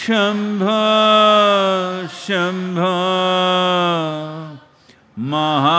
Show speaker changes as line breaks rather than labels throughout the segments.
शम्भो शम्भो महा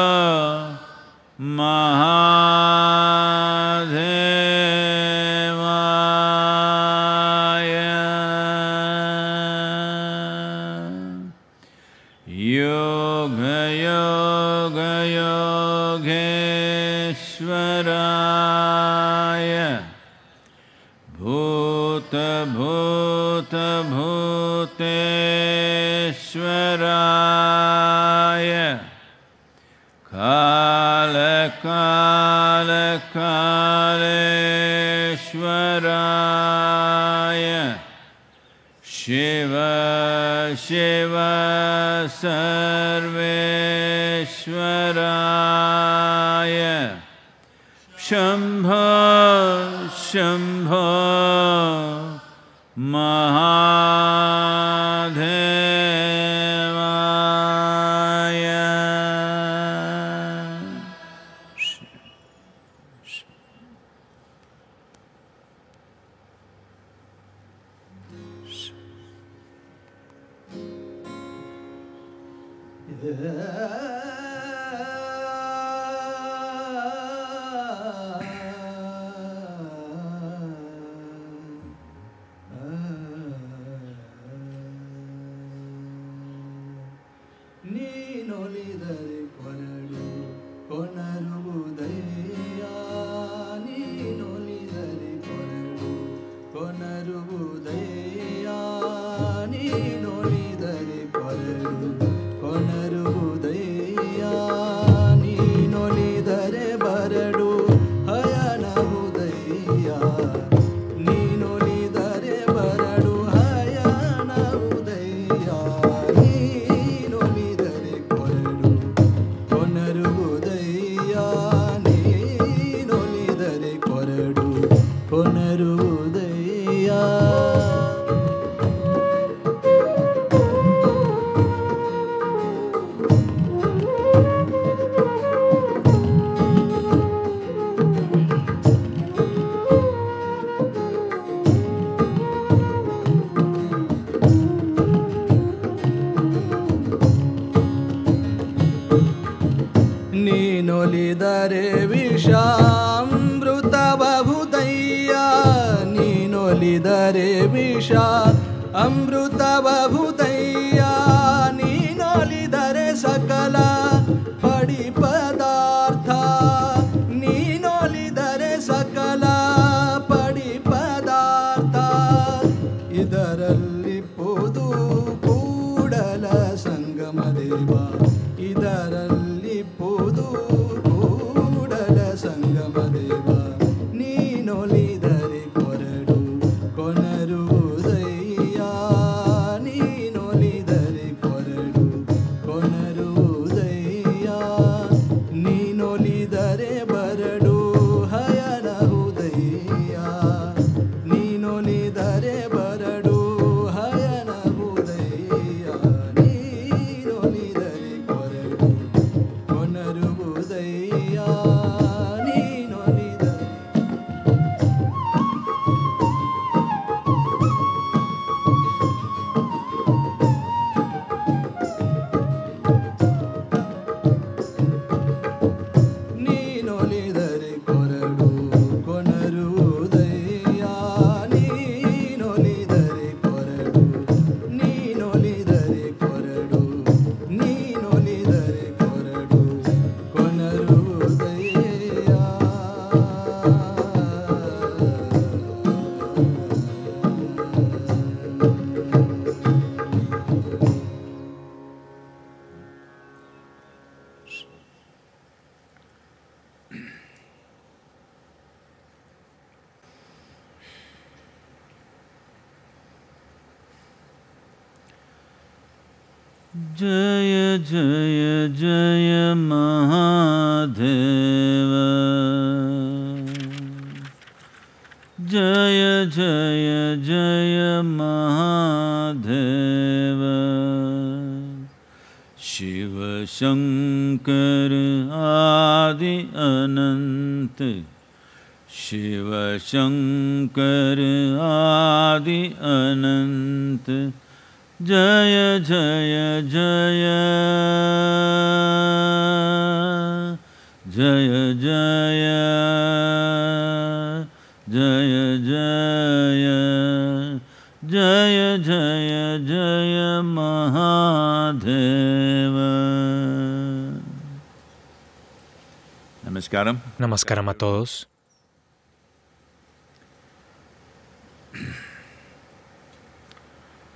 श्वराय कालकालकाल्वराय शिव शिव सर्वेश्वराय शम्भ शम्भ महा अजर आदि अनंत शिव शंकर आदि अनंत जय जय जय जय जय जय जय जय जय जय Mahadev
Namaskaram. Namaskaram a todos.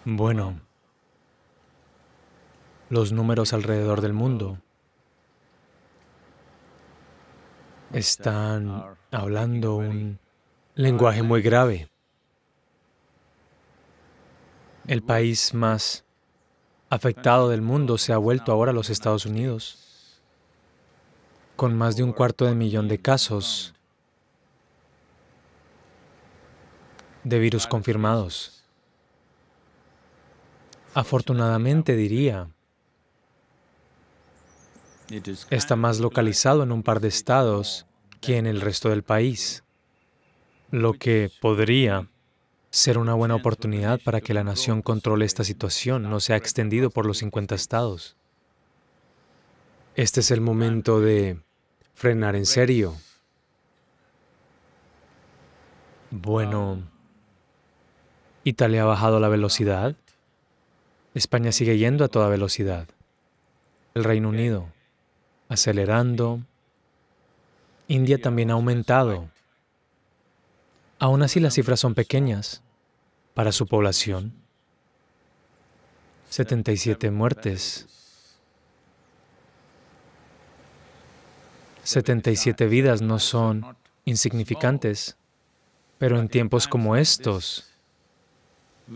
Bueno, los números alrededor del mundo están hablando un lenguaje muy grave. El país más afectado del mundo se ha vuelto ahora los Estados Unidos con más de un cuarto de millón de casos de virus confirmados. Afortunadamente, diría, está más localizado en un par de estados que en el resto del país, lo que podría ser una buena oportunidad para que la nación controle esta situación, no sea ha extendido por los 50 estados. Este es el momento de frenar en serio. Bueno, ah. Italia ha bajado la velocidad. España sigue yendo a toda velocidad. El Reino Unido acelerando. India también ha aumentado. Aún así las cifras son pequeñas para su población. 77 muertes 77 vidas no son insignificantes, pero en tiempos como estos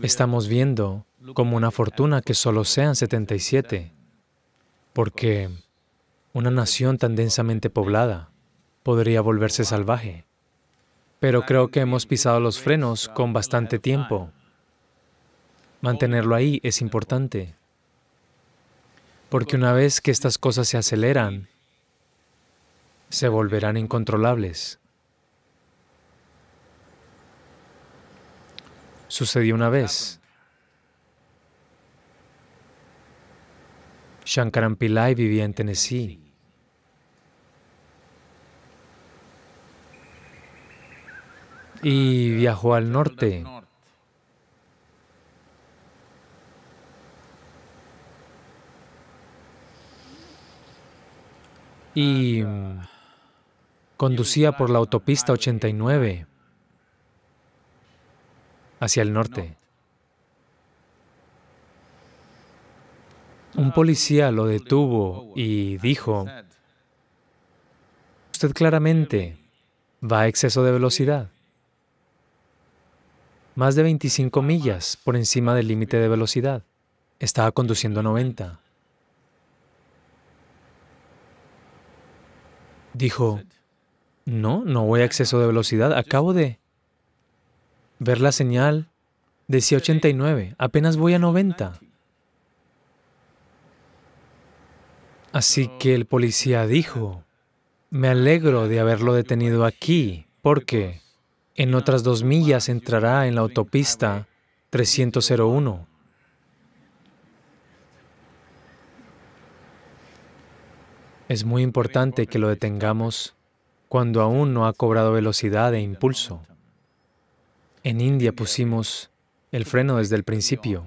estamos viendo como una fortuna que solo sean 77, porque una nación tan densamente poblada podría volverse salvaje. Pero creo que hemos pisado los frenos con bastante tiempo. Mantenerlo ahí es importante, porque una vez que estas cosas se aceleran, se volverán incontrolables. Sucedió una vez. Shankaran Pillai vivía en Tennessee. Y viajó al norte. Y conducía por la autopista 89 hacia el norte. Un policía lo detuvo y dijo, usted claramente va a exceso de velocidad, más de 25 millas por encima del límite de velocidad. Estaba conduciendo a 90. Dijo, no, no voy a exceso de velocidad. Acabo de ver la señal. Decía 89. Apenas voy a 90. Así que el policía dijo, me alegro de haberlo detenido aquí, porque en otras dos millas entrará en la autopista 301. Es muy importante que lo detengamos cuando aún no ha cobrado velocidad e impulso. En India pusimos el freno desde el principio.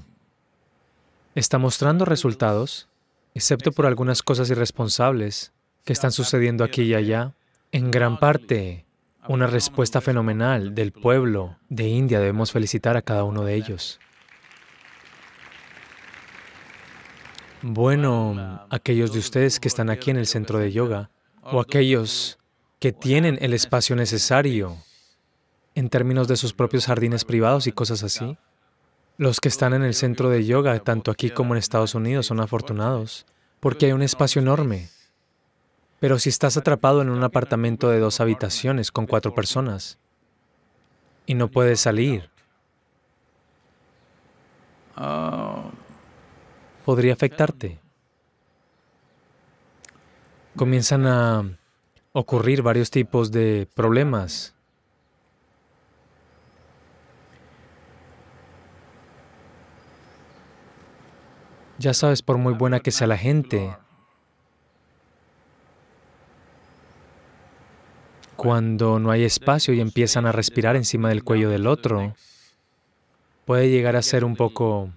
Está mostrando resultados, excepto por algunas cosas irresponsables que están sucediendo aquí y allá, en gran parte una respuesta fenomenal del pueblo de India. Debemos felicitar a cada uno de ellos. Bueno, aquellos de ustedes que están aquí en el centro de yoga, o aquellos que tienen el espacio necesario en términos de sus propios jardines privados y cosas así. Los que están en el centro de yoga, tanto aquí como en Estados Unidos, son afortunados, porque hay un espacio enorme. Pero si estás atrapado en un apartamento de dos habitaciones con cuatro personas y no puedes salir, podría afectarte. Comienzan a ocurrir varios tipos de problemas. Ya sabes, por muy buena que sea la gente, cuando no hay espacio y empiezan a respirar encima del cuello del otro, puede llegar a ser un poco...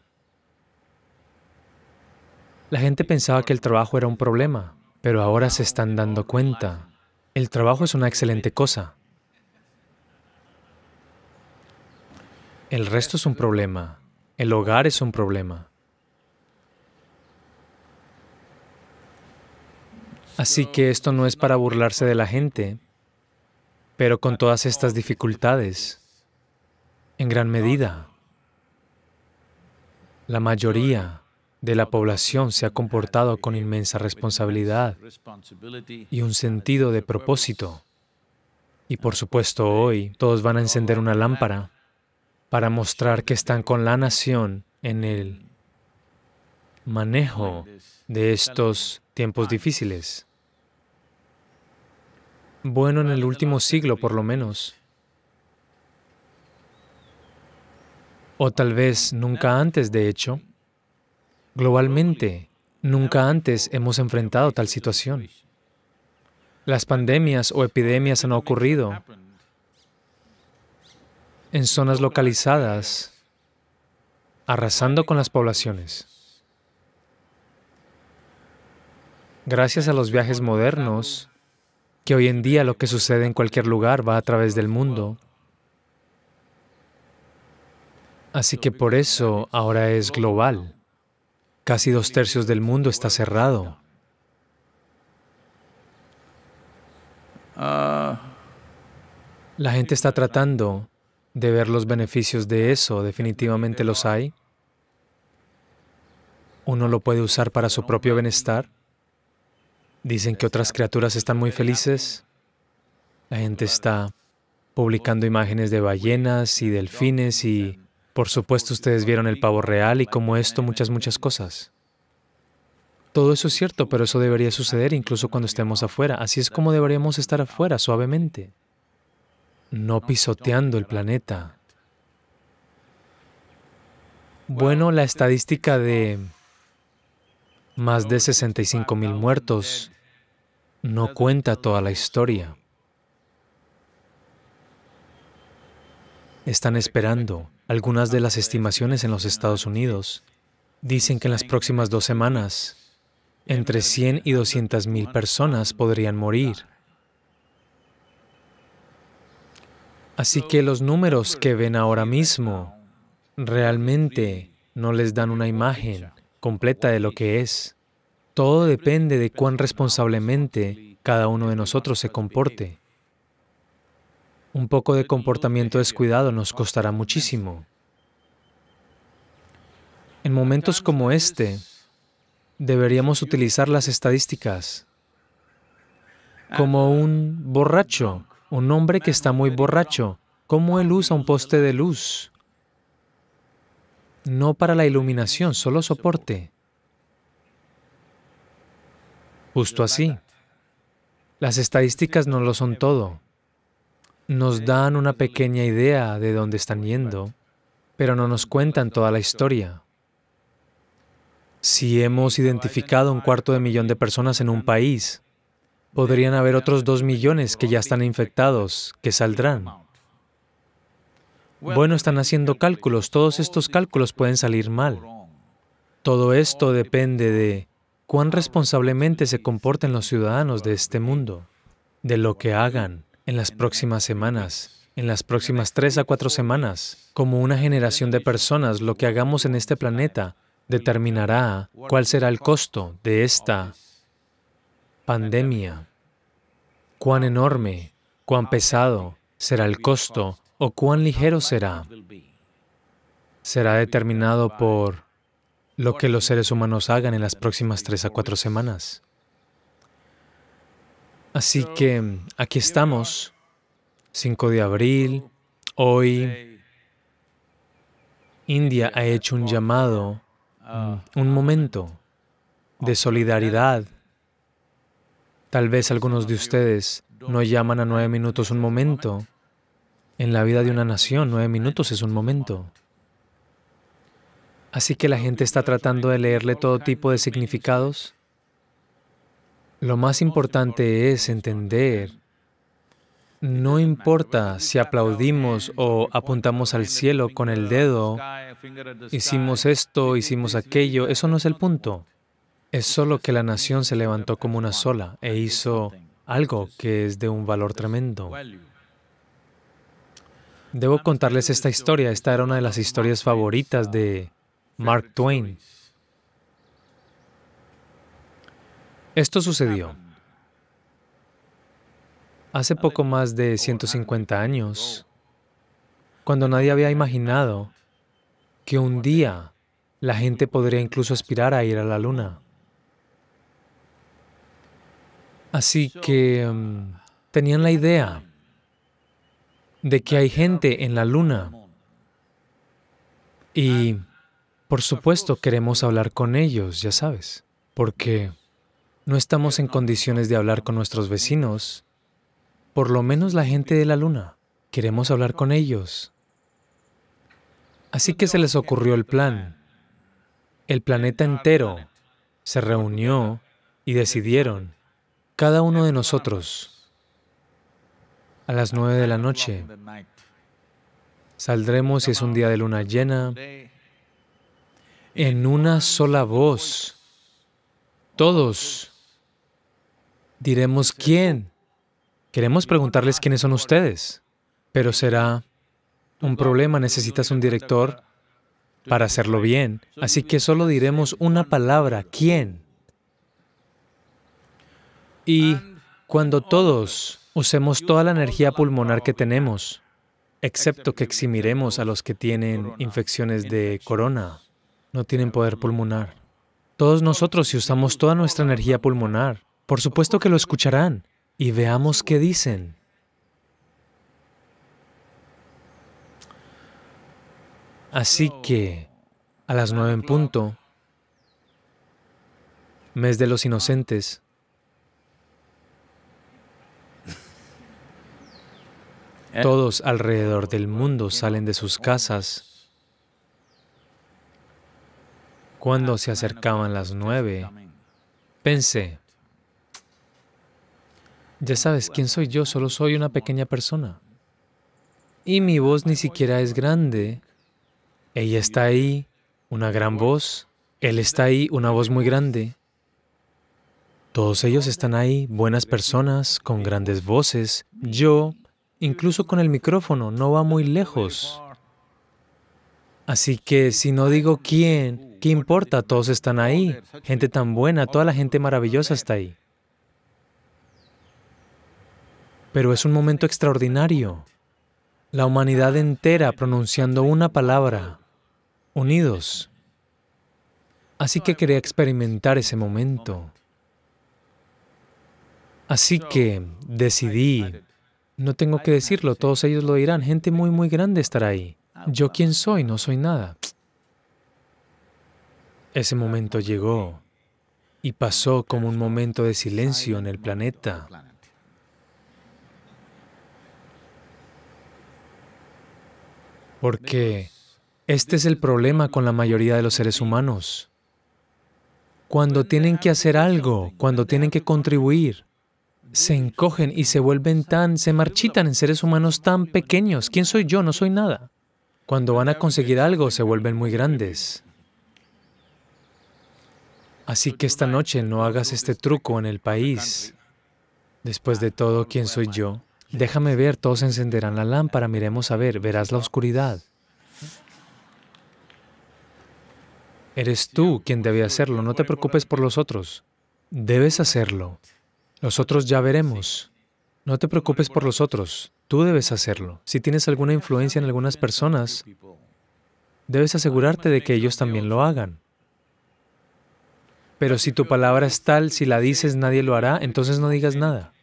La gente pensaba que el trabajo era un problema, pero ahora se están dando cuenta. El trabajo es una excelente cosa. El resto es un problema. El hogar es un problema. Así que esto no es para burlarse de la gente, pero con todas estas dificultades, en gran medida, la mayoría de la población se ha comportado con inmensa responsabilidad y un sentido de propósito. Y por supuesto hoy todos van a encender una lámpara para mostrar que están con la nación en el manejo de estos tiempos difíciles. Bueno, en el último siglo por lo menos. O tal vez nunca antes, de hecho globalmente. Nunca antes hemos enfrentado tal situación. Las pandemias o epidemias han ocurrido en zonas localizadas, arrasando con las poblaciones. Gracias a los viajes modernos, que hoy en día lo que sucede en cualquier lugar va a través del mundo. Así que por eso ahora es global. Casi dos tercios del mundo está cerrado. La gente está tratando de ver los beneficios de eso, definitivamente los hay. Uno lo puede usar para su propio bienestar. Dicen que otras criaturas están muy felices. La gente está publicando imágenes de ballenas y delfines y por supuesto, ustedes vieron el pavo real y como esto muchas, muchas cosas. Todo eso es cierto, pero eso debería suceder incluso cuando estemos afuera. Así es como deberíamos estar afuera, suavemente. No pisoteando el planeta. Bueno, la estadística de más de 65 mil muertos no cuenta toda la historia. están esperando. Algunas de las estimaciones en los Estados Unidos dicen que en las próximas dos semanas, entre 100 y 200 mil personas podrían morir. Así que los números que ven ahora mismo realmente no les dan una imagen completa de lo que es. Todo depende de cuán responsablemente cada uno de nosotros se comporte. Un poco de comportamiento descuidado nos costará muchísimo. En momentos como este, deberíamos utilizar las estadísticas ah, como un borracho, un hombre que está muy borracho, cómo él usa un poste de luz, no para la iluminación, solo soporte. Justo así. Las estadísticas no lo son todo nos dan una pequeña idea de dónde están yendo, pero no nos cuentan toda la historia. Si hemos identificado un cuarto de millón de personas en un país, podrían haber otros dos millones que ya están infectados, que saldrán. Bueno, están haciendo cálculos, todos estos cálculos pueden salir mal. Todo esto depende de cuán responsablemente se comporten los ciudadanos de este mundo, de lo que hagan, en las próximas semanas, en las próximas tres a cuatro semanas, como una generación de personas, lo que hagamos en este planeta determinará cuál será el costo de esta pandemia, cuán enorme, cuán pesado será el costo o cuán ligero será. Será determinado por lo que los seres humanos hagan en las próximas tres a cuatro semanas. Así que mm, aquí estamos, 5 de abril, hoy India ha hecho un llamado, mm, un momento de solidaridad. Tal vez algunos de ustedes no llaman a nueve minutos un momento. En la vida de una nación, nueve minutos es un momento. Así que la gente está tratando de leerle todo tipo de significados lo más importante es entender, no importa si aplaudimos o apuntamos al cielo con el dedo, hicimos esto, hicimos aquello, eso no es el punto. Es solo que la nación se levantó como una sola e hizo algo que es de un valor tremendo. Debo contarles esta historia. Esta era una de las historias favoritas de Mark Twain. Esto sucedió hace poco más de 150 años, cuando nadie había imaginado que un día la gente podría incluso aspirar a ir a la luna. Así que mm, tenían la idea de que hay gente en la luna y, por supuesto, queremos hablar con ellos, ya sabes, porque no estamos en condiciones de hablar con nuestros vecinos, por lo menos la gente de la luna. Queremos hablar con ellos. Así que se les ocurrió el plan. El planeta entero se reunió y decidieron, cada uno de nosotros, a las nueve de la noche, saldremos si es un día de luna llena, en una sola voz, todos Diremos, ¿quién? Queremos preguntarles quiénes son ustedes, pero será un problema, necesitas un director para hacerlo bien. Así que solo diremos una palabra, ¿quién? Y cuando todos usemos toda la energía pulmonar que tenemos, excepto que eximiremos a los que tienen infecciones de corona, no tienen poder pulmonar. Todos nosotros, si usamos toda nuestra energía pulmonar, por supuesto que lo escucharán y veamos qué dicen. Así que, a las nueve en punto, mes de los inocentes, todos alrededor del mundo salen de sus casas. Cuando se acercaban las nueve, pensé, ya sabes quién soy yo, solo soy una pequeña persona. Y mi voz ni siquiera es grande. Ella está ahí, una gran voz. Él está ahí, una voz muy grande. Todos ellos están ahí, buenas personas, con grandes voces. Yo, incluso con el micrófono, no va muy lejos. Así que si no digo quién, ¿qué importa? Todos están ahí. Gente tan buena, toda la gente maravillosa está ahí. pero es un momento extraordinario. La humanidad entera pronunciando una palabra, unidos. Así que quería experimentar ese momento. Así que decidí, no tengo que decirlo, todos ellos lo dirán, gente muy, muy grande estará ahí. Yo quién soy, no soy nada. Ese momento llegó y pasó como un momento de silencio en el planeta. Porque este es el problema con la mayoría de los seres humanos. Cuando tienen que hacer algo, cuando tienen que contribuir, se encogen y se vuelven tan, se marchitan en seres humanos tan pequeños. ¿Quién soy yo? No soy nada. Cuando van a conseguir algo, se vuelven muy grandes. Así que esta noche no hagas este truco en el país. Después de todo, ¿quién soy yo? Déjame ver, todos encenderán la lámpara, miremos a ver, verás la oscuridad. Eres tú quien debe hacerlo, no te preocupes por los otros. Debes hacerlo. Los otros ya veremos. No te preocupes por los otros, tú debes hacerlo. Si tienes alguna influencia en algunas personas, debes asegurarte de que ellos también lo hagan. Pero si tu palabra es tal, si la dices nadie lo hará, entonces no digas nada.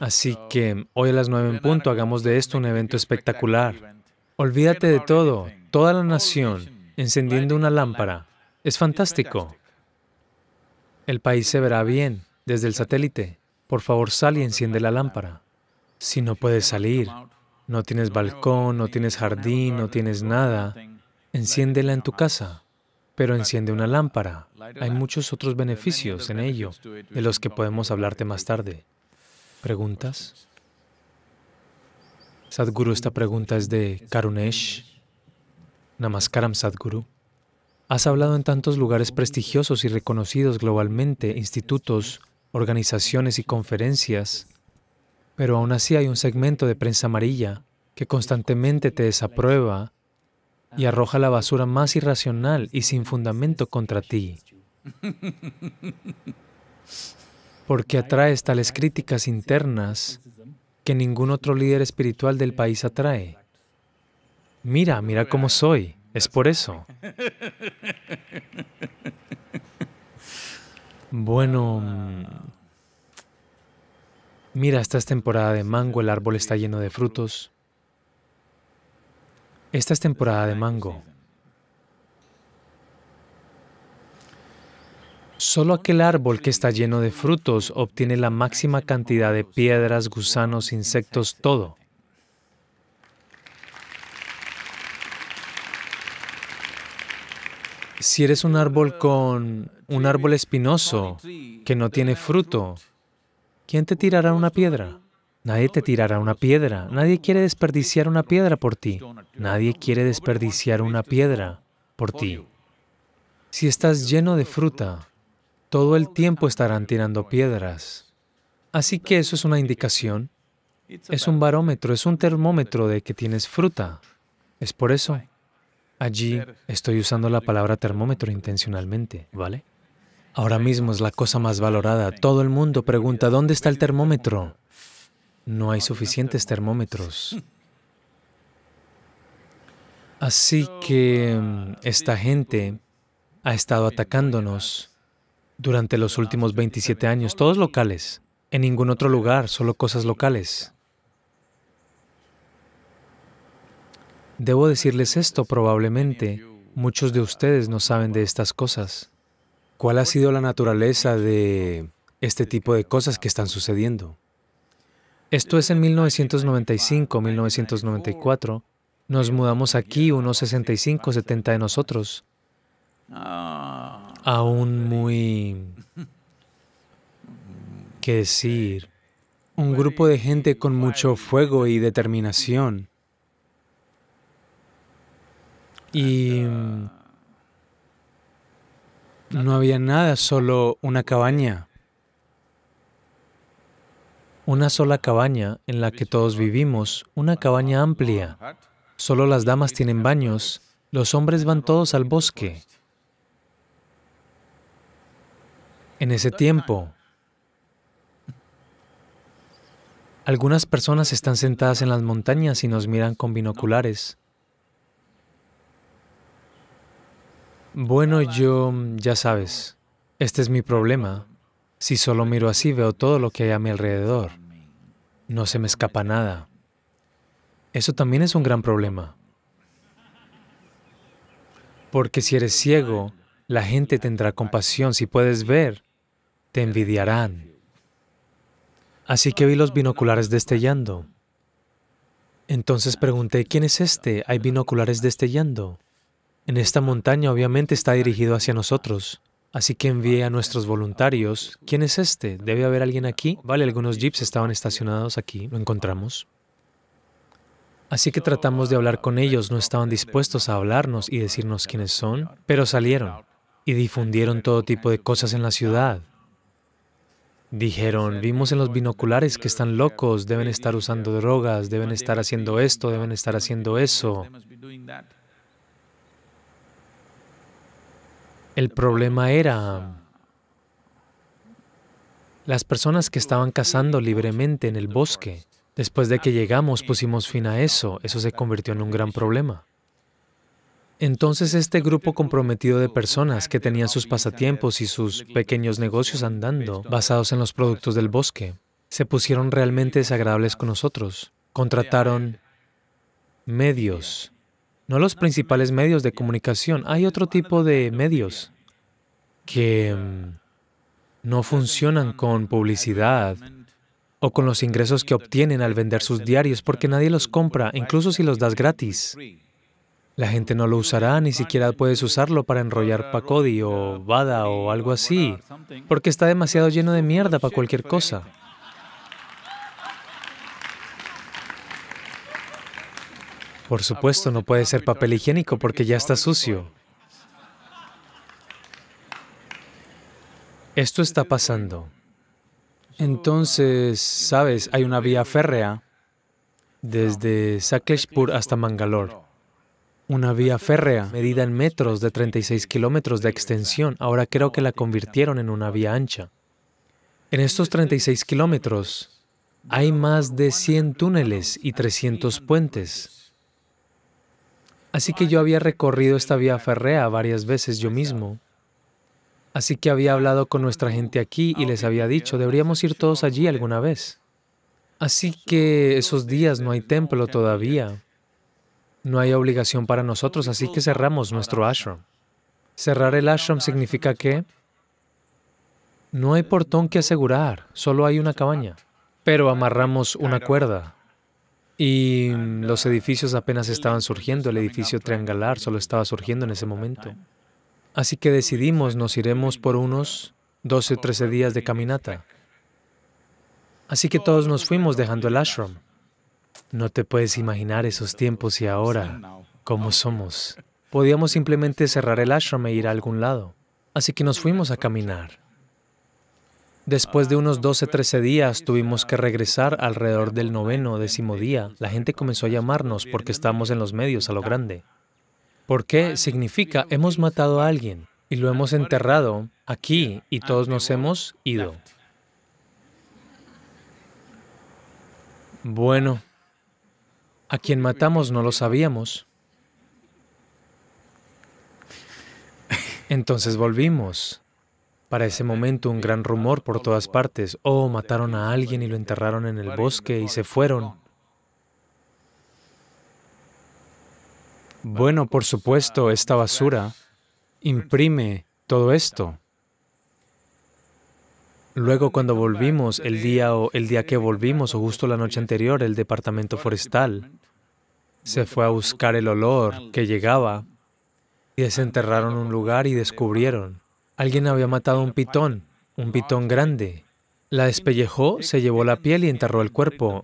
Así que hoy a las nueve en punto hagamos de esto un evento espectacular. Olvídate de todo, toda la nación encendiendo una lámpara. Es fantástico. El país se verá bien desde el satélite. Por favor, sal y enciende la lámpara. Si no puedes salir, no tienes balcón, no tienes jardín, no tienes nada, enciéndela en tu casa. Pero enciende una lámpara. Hay muchos otros beneficios en ello, de los que podemos hablarte más tarde. ¿Preguntas? Sadhguru, esta pregunta es de Karunesh. Namaskaram, Sadhguru. Has hablado en tantos lugares prestigiosos y reconocidos globalmente, institutos, organizaciones y conferencias, pero aún así hay un segmento de prensa amarilla que constantemente te desaprueba y arroja la basura más irracional y sin fundamento contra ti. porque atraes tales críticas internas que ningún otro líder espiritual del país atrae. Mira, mira cómo soy. Es por eso. Bueno, mira, esta es temporada de mango, el árbol está lleno de frutos. Esta es temporada de mango. Solo aquel árbol que está lleno de frutos obtiene la máxima cantidad de piedras, gusanos, insectos, todo. Si eres un árbol con un árbol espinoso que no tiene fruto, ¿quién te tirará una piedra? Nadie te tirará una piedra. Nadie quiere desperdiciar una piedra por ti. Nadie quiere desperdiciar una piedra por ti. Si estás lleno de fruta, todo el tiempo estarán tirando piedras. Así que eso es una indicación, es un barómetro, es un termómetro de que tienes fruta. Es por eso. Allí estoy usando la palabra termómetro intencionalmente, ¿vale? Ahora mismo es la cosa más valorada. Todo el mundo pregunta, ¿dónde está el termómetro? No hay suficientes termómetros. Así que mm, esta gente ha estado atacándonos durante los últimos 27 años, todos locales, en ningún otro lugar, solo cosas locales. Debo decirles esto, probablemente muchos de ustedes no saben de estas cosas. ¿Cuál ha sido la naturaleza de este tipo de cosas que están sucediendo? Esto es en 1995, 1994. Nos mudamos aquí, unos 65, 70 de nosotros. Ah. aún muy ¿qué decir, un grupo de gente con mucho fuego y determinación. Y mm, no había nada, solo una cabaña. Una sola cabaña en la que todos vivimos, una cabaña amplia. Solo las damas tienen baños, los hombres van todos al bosque. En ese tiempo, algunas personas están sentadas en las montañas y nos miran con binoculares. Bueno, yo, ya sabes, este es mi problema. Si solo miro así, veo todo lo que hay a mi alrededor. No se me escapa nada. Eso también es un gran problema. Porque si eres ciego, la gente tendrá compasión si puedes ver te envidiarán. Así que vi los binoculares destellando. Entonces pregunté, ¿quién es este? Hay binoculares destellando. En esta montaña obviamente está dirigido hacia nosotros. Así que envié a nuestros voluntarios, ¿quién es este? ¿Debe haber alguien aquí? Vale, algunos jeeps estaban estacionados aquí, lo encontramos. Así que tratamos de hablar con ellos, no estaban dispuestos a hablarnos y decirnos quiénes son, pero salieron y difundieron todo tipo de cosas en la ciudad. Dijeron, vimos en los binoculares que están locos, deben estar usando drogas, deben estar haciendo esto, deben estar haciendo eso. El problema era las personas que estaban cazando libremente en el bosque. Después de que llegamos pusimos fin a eso, eso se convirtió en un gran problema. Entonces este grupo comprometido de personas que tenían sus pasatiempos y sus pequeños negocios andando, basados en los productos del bosque, se pusieron realmente desagradables con nosotros. Contrataron medios, no los principales medios de comunicación, hay otro tipo de medios que mm, no funcionan con publicidad o con los ingresos que obtienen al vender sus diarios porque nadie los compra, incluso si los das gratis. La gente no lo usará, ni siquiera puedes usarlo para enrollar pacodi o bada o algo así, porque está demasiado lleno de mierda para cualquier cosa. Por supuesto, no puede ser papel higiénico porque ya está sucio. Esto está pasando. Entonces, sabes, hay una vía férrea desde Sakleshpur hasta Mangalore una vía férrea medida en metros de 36 kilómetros de extensión. Ahora creo que la convirtieron en una vía ancha. En estos 36 kilómetros hay más de 100 túneles y 300 puentes. Así que yo había recorrido esta vía férrea varias veces yo mismo. Así que había hablado con nuestra gente aquí y les había dicho, deberíamos ir todos allí alguna vez. Así que esos días no hay templo todavía. No hay obligación para nosotros, así que cerramos nuestro ashram. Cerrar el ashram significa que no hay portón que asegurar, solo hay una cabaña. Pero amarramos una cuerda y los edificios apenas estaban surgiendo, el edificio triangular solo estaba surgiendo en ese momento. Así que decidimos, nos iremos por unos 12, 13 días de caminata. Así que todos nos fuimos dejando el ashram. No te puedes imaginar esos tiempos y ahora, cómo somos. Podíamos simplemente cerrar el ashram e ir a algún lado. Así que nos fuimos a caminar. Después de unos 12-13 días tuvimos que regresar alrededor del noveno décimo día. La gente comenzó a llamarnos porque estábamos en los medios a lo grande. ¿Por qué? Significa hemos matado a alguien y lo hemos enterrado aquí y todos nos hemos ido. Bueno, a quien matamos no lo sabíamos. Entonces volvimos. Para ese momento un gran rumor por todas partes. Oh, mataron a alguien y lo enterraron en el bosque y se fueron. Bueno, por supuesto, esta basura imprime todo esto. Luego cuando volvimos, el día o el día que volvimos o justo la noche anterior, el departamento forestal se fue a buscar el olor que llegaba y desenterraron un lugar y descubrieron. Alguien había matado un pitón, un pitón grande. La despellejó, se llevó la piel y enterró el cuerpo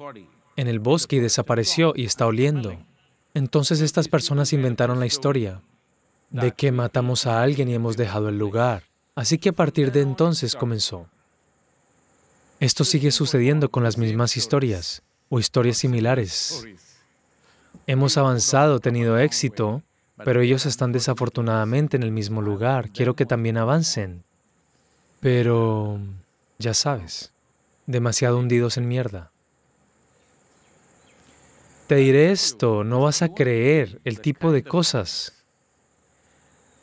en el bosque y desapareció y está oliendo. Entonces estas personas inventaron la historia de que matamos a alguien y hemos dejado el lugar. Así que a partir de entonces comenzó. Esto sigue sucediendo con las mismas historias o historias similares. Hemos avanzado, tenido éxito, pero ellos están desafortunadamente en el mismo lugar. Quiero que también avancen. Pero, ya sabes, demasiado hundidos en mierda. Te diré esto, no vas a creer el tipo de cosas.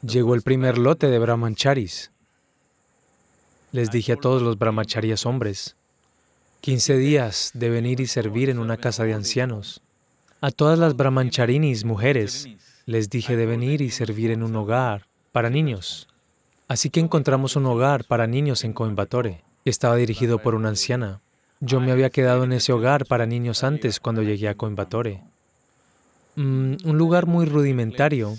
Llegó el primer lote de brahmancharis. Les dije a todos los brahmacharias hombres, 15 días de venir y servir en una casa de ancianos. A todas las brahmancharinis mujeres les dije de venir y servir en un hogar para niños. Así que encontramos un hogar para niños en Coimbatore, estaba dirigido por una anciana. Yo me había quedado en ese hogar para niños antes cuando llegué a Coimbatore. Mm, un lugar muy rudimentario.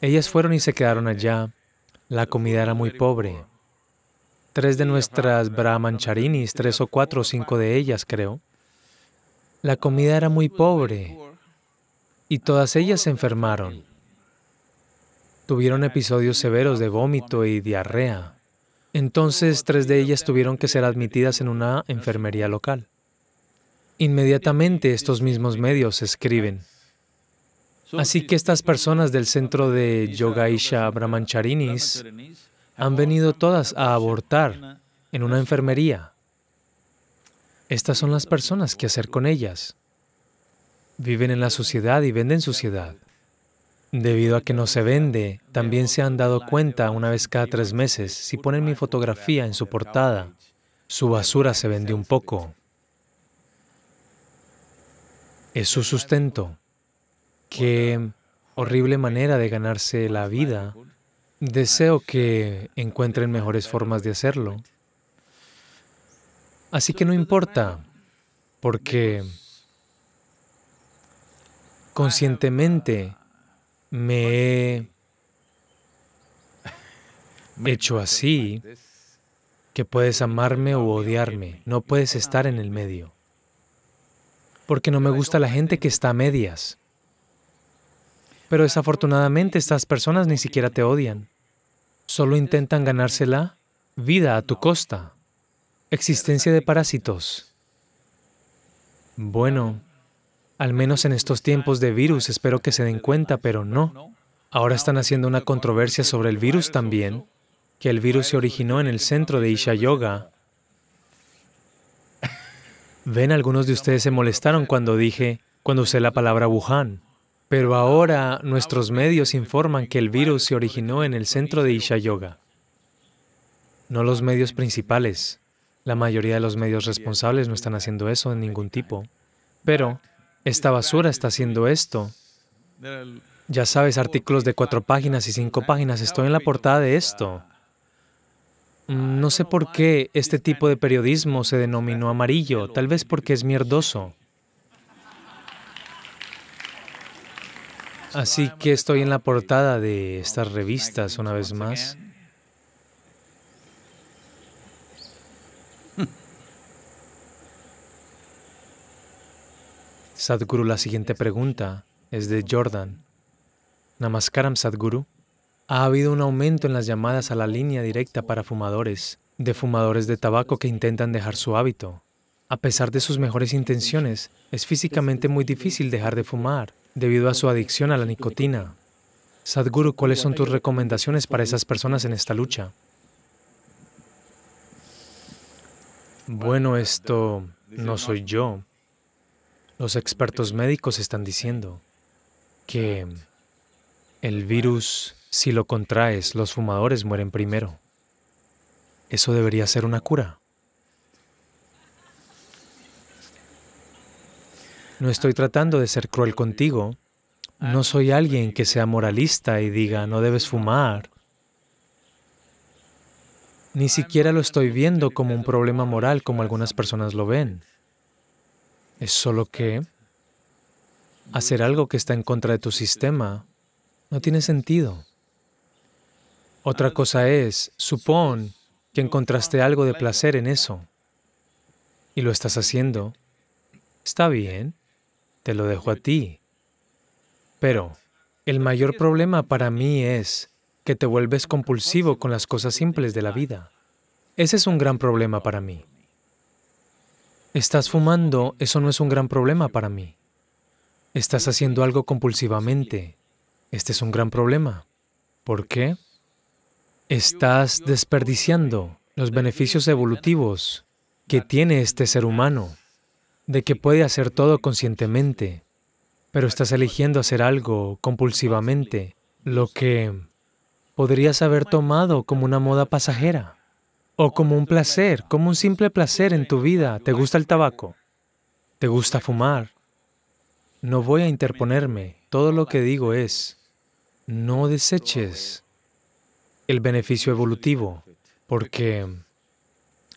Ellas fueron y se quedaron allá. La comida era muy pobre. Tres de nuestras brahmancharinis, tres o cuatro o cinco de ellas, creo, la comida era muy pobre y todas ellas se enfermaron. Tuvieron episodios severos de vómito y diarrea. Entonces, tres de ellas tuvieron que ser admitidas en una enfermería local. Inmediatamente estos mismos medios escriben. Así que estas personas del centro de Yogaisha Brahmancharinis han venido todas a abortar en una enfermería. Estas son las personas que hacer con ellas. Viven en la sociedad y venden sociedad. Debido a que no se vende, también se han dado cuenta una vez cada tres meses, si ponen mi fotografía en su portada, su basura se vende un poco. Es su sustento. Qué horrible manera de ganarse la vida. Deseo que encuentren mejores formas de hacerlo. Así que no importa, porque conscientemente me he hecho así que puedes amarme o odiarme, no puedes estar en el medio. Porque no me gusta la gente que está a medias. Pero desafortunadamente estas personas ni siquiera te odian. Solo intentan ganársela vida a tu costa. Existencia de parásitos. Bueno, al menos en estos tiempos de virus espero que se den cuenta, pero no. Ahora están haciendo una controversia sobre el virus también, que el virus se originó en el centro de Isha Yoga. Ven, algunos de ustedes se molestaron cuando dije, cuando usé la palabra Wuhan. Pero ahora nuestros medios informan que el virus se originó en el centro de Isha Yoga, no los medios principales. La mayoría de los medios responsables no están haciendo eso de ningún tipo. Pero esta basura está haciendo esto. Ya sabes, artículos de cuatro páginas y cinco páginas. Estoy en la portada de esto. Mm, no sé por qué este tipo de periodismo se denominó amarillo. Tal vez porque es mierdoso. Así que estoy en la portada de estas revistas una vez más. Sadhguru, la siguiente pregunta es de Jordan. Namaskaram, Sadhguru. Ha habido un aumento en las llamadas a la línea directa para fumadores, de fumadores de tabaco que intentan dejar su hábito. A pesar de sus mejores intenciones, es físicamente muy difícil dejar de fumar debido a su adicción a la nicotina. Sadhguru, ¿cuáles son tus recomendaciones para esas personas en esta lucha? Bueno, esto no soy yo. Los expertos médicos están diciendo que el virus, si lo contraes, los fumadores mueren primero. Eso debería ser una cura. No estoy tratando de ser cruel contigo. No soy alguien que sea moralista y diga, no debes fumar. Ni siquiera lo estoy viendo como un problema moral como algunas personas lo ven. Es solo que hacer algo que está en contra de tu sistema no tiene sentido. Otra cosa es, supón que encontraste algo de placer en eso y lo estás haciendo. Está bien, te lo dejo a ti. Pero el mayor problema para mí es que te vuelves compulsivo con las cosas simples de la vida. Ese es un gran problema para mí. Estás fumando, eso no es un gran problema para mí. Estás haciendo algo compulsivamente. Este es un gran problema. ¿Por qué? Estás desperdiciando los beneficios evolutivos que tiene este ser humano, de que puede hacer todo conscientemente, pero estás eligiendo hacer algo compulsivamente, lo que podrías haber tomado como una moda pasajera o como un placer, como un simple placer en tu vida. ¿Te gusta el tabaco? ¿Te gusta fumar? No voy a interponerme. Todo lo que digo es, no deseches el beneficio evolutivo, porque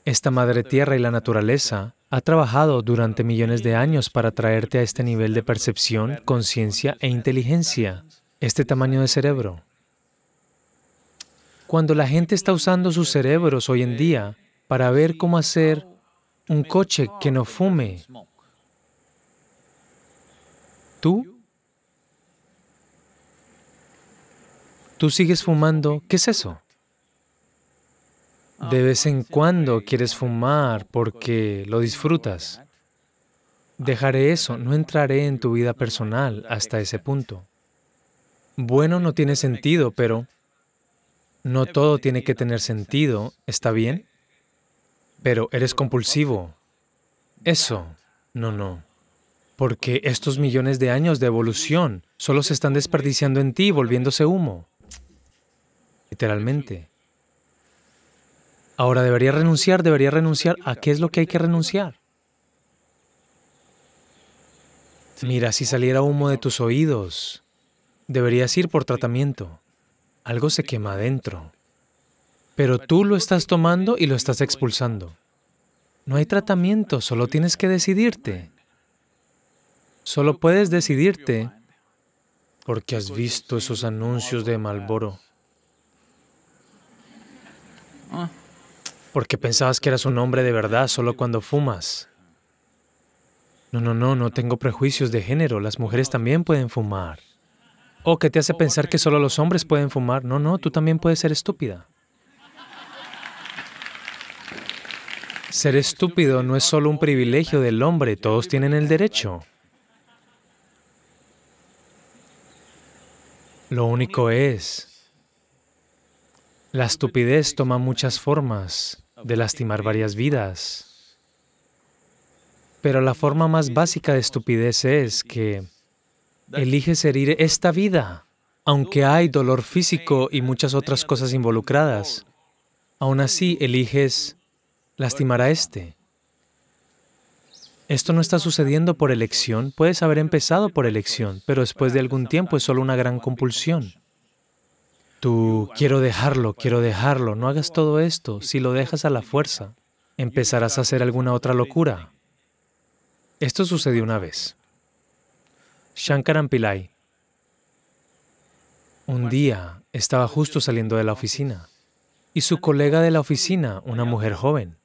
esta madre tierra y la naturaleza ha trabajado durante millones de años para traerte a este nivel de percepción, conciencia e inteligencia, este tamaño de cerebro. Cuando la gente está usando sus cerebros hoy en día para ver cómo hacer un coche que no fume, tú, tú sigues fumando, ¿qué es eso? De vez en cuando quieres fumar porque lo disfrutas. Dejaré eso, no entraré en tu vida personal hasta ese punto. Bueno, no tiene sentido, pero no todo tiene que tener sentido, ¿está bien? Pero eres compulsivo. Eso, no, no. Porque estos millones de años de evolución solo se están desperdiciando en ti, volviéndose humo. Literalmente. Ahora, ¿debería renunciar? ¿Debería renunciar? ¿A qué es lo que hay que renunciar? Mira, si saliera humo de tus oídos, deberías ir por tratamiento algo se quema adentro. Pero tú lo estás tomando y lo estás expulsando. No hay tratamiento, solo tienes que decidirte. Solo puedes decidirte porque has visto esos anuncios de Malboro. Porque pensabas que eras un hombre de verdad solo cuando fumas. No, no, no, no tengo prejuicios de género. Las mujeres también pueden fumar. O que te hace pensar que solo los hombres pueden fumar. No, no, tú también puedes ser estúpida. Ser estúpido no es solo un privilegio del hombre, todos tienen el derecho. Lo único es, la estupidez toma muchas formas de lastimar varias vidas. Pero la forma más básica de estupidez es que eliges herir esta vida, aunque hay dolor físico y muchas otras cosas involucradas. Aún así, eliges lastimar a este. Esto no está sucediendo por elección, puedes haber empezado por elección, pero después de algún tiempo es solo una gran compulsión. Tú, quiero dejarlo, quiero dejarlo, no hagas todo esto, si lo dejas a la fuerza, empezarás a hacer alguna otra locura. Esto sucedió una vez. Shankaran Pillai. Un día estaba justo saliendo de la oficina y su colega de la oficina, una mujer joven,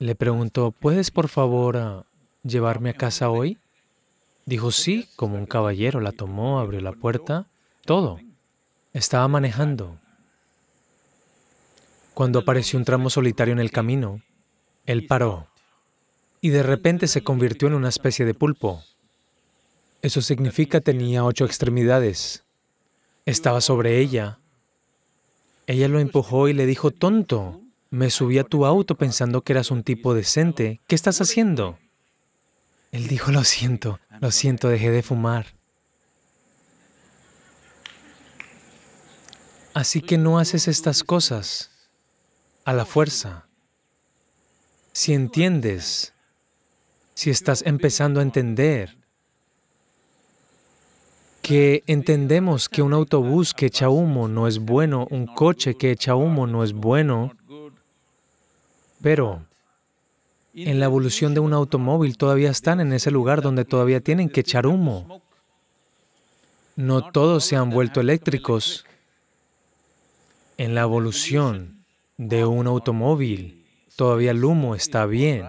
le preguntó, ¿puedes por favor ah, llevarme a casa hoy? Dijo sí, como un caballero, la tomó, abrió la puerta, todo. Estaba manejando. Cuando apareció un tramo solitario en el camino, él paró y de repente se convirtió en una especie de pulpo. Eso significa tenía ocho extremidades. Estaba sobre ella. Ella lo empujó y le dijo, tonto, me subí a tu auto pensando que eras un tipo decente. ¿Qué estás haciendo? Él dijo, lo siento, lo siento, dejé de fumar. Así que no haces estas cosas a la fuerza. Si entiendes, si estás empezando a entender, que entendemos que un autobús que echa humo no es bueno, un coche que echa humo no es bueno, pero en la evolución de un automóvil todavía están en ese lugar donde todavía tienen que echar humo. No todos se han vuelto eléctricos. En la evolución de un automóvil, todavía el humo está bien.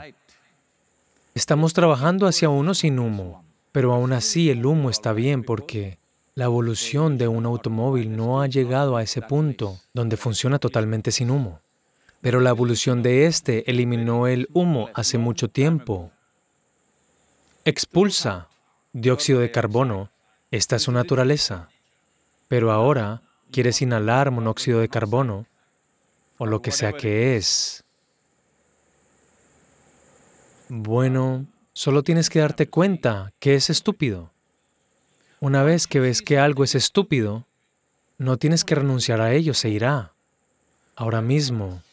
Estamos trabajando hacia uno sin humo. Pero aún así el humo está bien porque la evolución de un automóvil no ha llegado a ese punto donde funciona totalmente sin humo. Pero la evolución de este eliminó el humo hace mucho tiempo. Expulsa dióxido de carbono. Esta es su naturaleza. Pero ahora quieres inhalar monóxido de carbono o lo que sea que es. Bueno, Solo tienes que darte cuenta que es estúpido. Una vez que ves que algo es estúpido, no tienes que renunciar a ello, se irá. Ahora mismo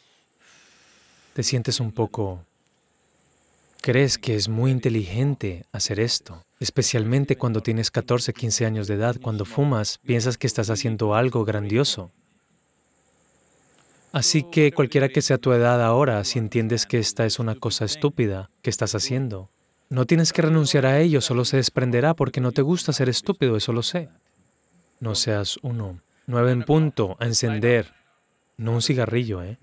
te sientes un poco... Crees que es muy inteligente hacer esto, especialmente cuando tienes 14, 15 años de edad, cuando fumas, piensas que estás haciendo algo grandioso. Así que cualquiera que sea tu edad ahora, si entiendes que esta es una cosa estúpida que estás haciendo, no tienes que renunciar a ello, solo se desprenderá porque no te gusta ser estúpido, eso lo sé. No seas uno. Nueve en punto, a encender. No un cigarrillo, ¿eh?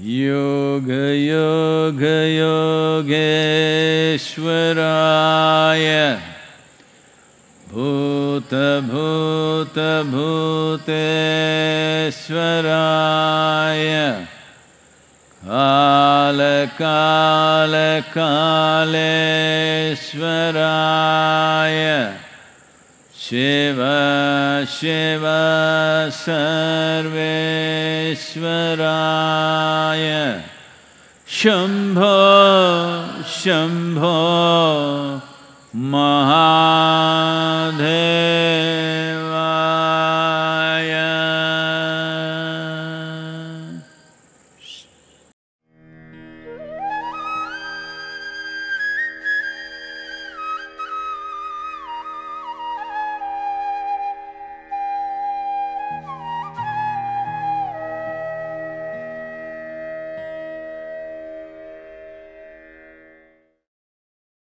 Yoga Yoga भूत भूत काल भूतभूतभूतेश्वराय स्वराय शिव शिव सर्वेश्वराय शंभो शंभो